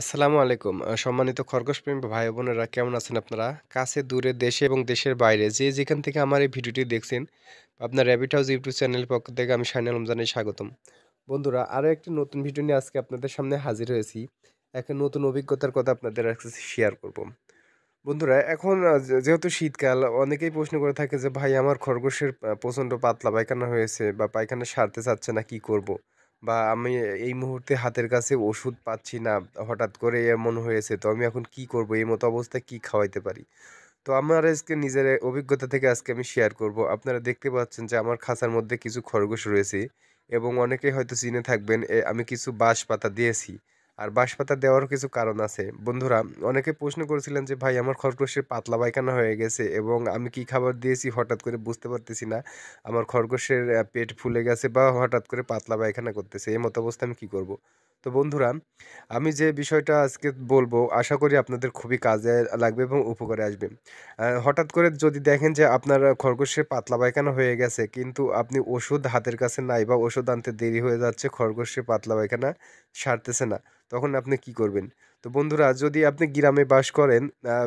আসসালামু আলাইকুম সম্মানিত খরগোশপ্রেমী ভাই বোনেরা কেমন আছেন আপনারা কাছে দূরে দেশে এবং দেশের বাইরে যে যেখান থেকে আমার এই ভিডিওটি দেখছেন আপনার র্যাবিট হাউস ইউটিউব চ্যানেলের পক্ষ থেকে আমি শাইনাল রমজানের স্বাগতম বন্ধুরা আরও একটি নতুন ভিডিও নিয়ে আজকে আপনাদের সামনে হাজির হয়েছি একটা নতুন অভিজ্ঞতার কথা আপনাদের শেয়ার করব বন্ধুরা এখন যেহেতু শীতকাল অনেকেই প্রশ্ন করে থাকে যে ভাই আমার খরগোশের প্রচণ্ড পাতলা পায়খানা হয়েছে বা পায়খানা সারতে চাচ্ছে না কি করব। বা আমি এই মুহূর্তে হাতের কাছে ওষুধ পাচ্ছি না হঠাৎ করে এমন হয়েছে তো আমি এখন কি করব এই মতো অবস্থায় কি খাওয়াইতে পারি তো আমার আজকে নিজের অভিজ্ঞতা থেকে আজকে আমি শেয়ার করব আপনারা দেখতে পাচ্ছেন যে আমার খাঁচার মধ্যে কিছু খরগোশ রয়েছে এবং অনেকে হয়তো চিনে থাকবেন আমি কিছু বাঁশ পাতা দিয়েছি আর বাঁশপাতা দেওয়ারও কিছু কারণ আছে বন্ধুরা অনেকে প্রশ্ন করেছিলেন যে ভাই আমার খরগোশের পাতলা পায়খানা হয়ে গেছে এবং আমি কি খাবার দিয়েছি হঠাৎ করে বুঝতে পারতেছি না আমার খরগোশের পেট ফুলে গেছে বা হঠাৎ করে পাতলা পায়খানা করতেছে এই মতো অবস্থা আমি কী করবো তো বন্ধুরা আমি যে বিষয়টা আজকে বলবো আশা করি আপনাদের খুবই কাজে লাগবে এবং উপকারে আসবে হঠাৎ করে যদি দেখেন যে আপনার খরগোশের পাতলা পায়খানা হয়ে গেছে কিন্তু আপনি ওষুধ হাতের কাছে নাই বা ওষুধ আনতে দেরি হয়ে যাচ্ছে খরগোশের পাতলা পায়খানা সারতেছে না তখন আপনি কি করবেন তো বন্ধুরা যদি আপনি গ্রামে বাস করেন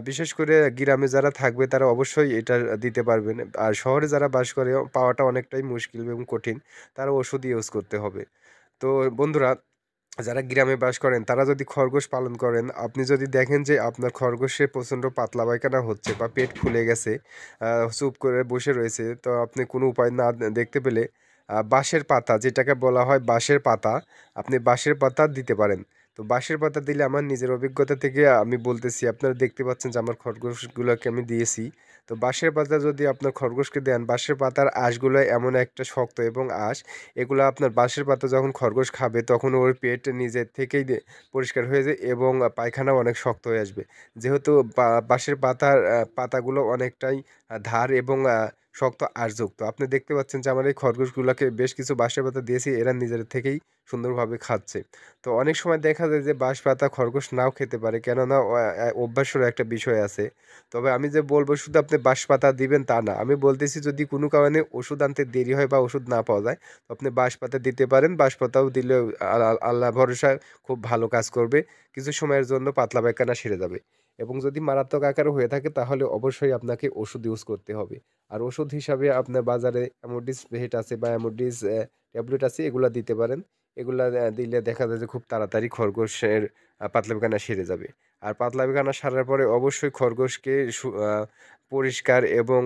বিশেষ করে গ্রামে যারা থাকবে তারা অবশ্যই এটা দিতে পারবেন আর শহরে যারা বাস করে পাওয়াটা অনেকটাই মুশকিল এবং কঠিন তারা ওষুধ ইউজ করতে হবে তো বন্ধুরা যারা গ্রামে বাস করেন তারা যদি খরগোশ পালন করেন আপনি যদি দেখেন যে আপনার খরগোশে প্রচণ্ড পাতলা পায়খানা হচ্ছে বা পেট ফুলে গেছে চুপ করে বসে রয়েছে তো আপনি কোনো উপায় না দেখতে পেলে বাঁশের পাতা যেটাকে বলা হয় বাঁশের পাতা আপনি বাঁশের পাতা দিতে পারেন তো বাঁশের পাতা দিলে আমার নিজের অভিজ্ঞতা থেকে আমি বলতেছি আপনারা দেখতে পাচ্ছেন যে আমার খরগোশগুলোকে আমি দিয়েছি তো বাঁশের পাতা যদি আপনার খরগোশকে দেন বাঁশের পাতার আঁশগুলো এমন একটা শক্ত এবং আঁশ এগুলো আপনার বাঁশের পাতা যখন খরগোশ খাবে তখন ওর পেট নিজের থেকেই পরিষ্কার হয়ে যায় এবং পায়খানা অনেক শক্ত হয়ে আসবে যেহেতু বাঁশের পাতার পাতাগুলো অনেকটাই ধার এবং শক্ত আর যুক্ত আপনি দেখতে পাচ্ছেন যে আমার এই খরগোশগুলোকে বেশ কিছু বাঁশের পাতা দিয়েছি এরা নিজের থেকেই সুন্দরভাবে খাচ্ছে তো অনেক সময় দেখা যায় যে বাঁশ পাতা খরগোশ নাও খেতে পারে কেননা অভ্যাসের একটা বিষয় আছে তবে আমি যে বলবো শুধু আপনি বাঁশ পাতা দিবেন তা না আমি বলতেছি যদি কোনো কারণে ওষুধ আনতে দেরি হয় বা ওষুধ না পাওয়া যায় তো আপনি বাঁশ পাতা দিতে পারেন বাঁশ পাতাও দিলে আল্লাহ ভরসা খুব ভালো কাজ করবে কিছু সময়ের জন্য পাতলা পায়খানা সেরে যাবে এবং যদি মারাত্মক আকার হয়ে থাকে তাহলে অবশ্যই আপনাকে ওষুধ ইউজ করতে হবে আর ওষুধ হিসাবে আপনার বাজারে অ্যামোডিস ভেট আছে বা অ্যামোডিস ট্যাবলেট আছে এগুলো দিতে পারেন এগুলো দিলে দেখা যায় যে খুব তাড়াতাড়ি খরগোশের পাতলা সেরে যাবে আর পাতলা সারার পরে অবশ্যই খরগোশকে পরিষ্কার এবং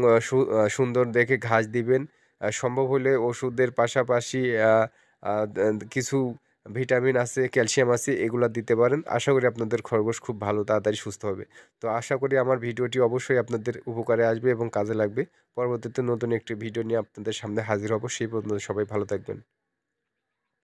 সুন্দর দেখে ঘাস দিবেন সম্ভব হলে ওষুধের পাশাপাশি কিছু ভিটামিন আছে ক্যালসিয়াম আছে এগুলো দিতে পারেন আশা করি আপনাদের খরগোশ খুব ভালো তাড়াতাড়ি সুস্থ হবে তো আশা করি আমার ভিডিওটি অবশ্যই আপনাদের উপকারে আসবে এবং কাজে লাগবে পরবর্তীতে নতুন একটি ভিডিও নিয়ে আপনাদের সামনে হাজির হব সেই পর্যন্ত সবাই ভালো থাকবেন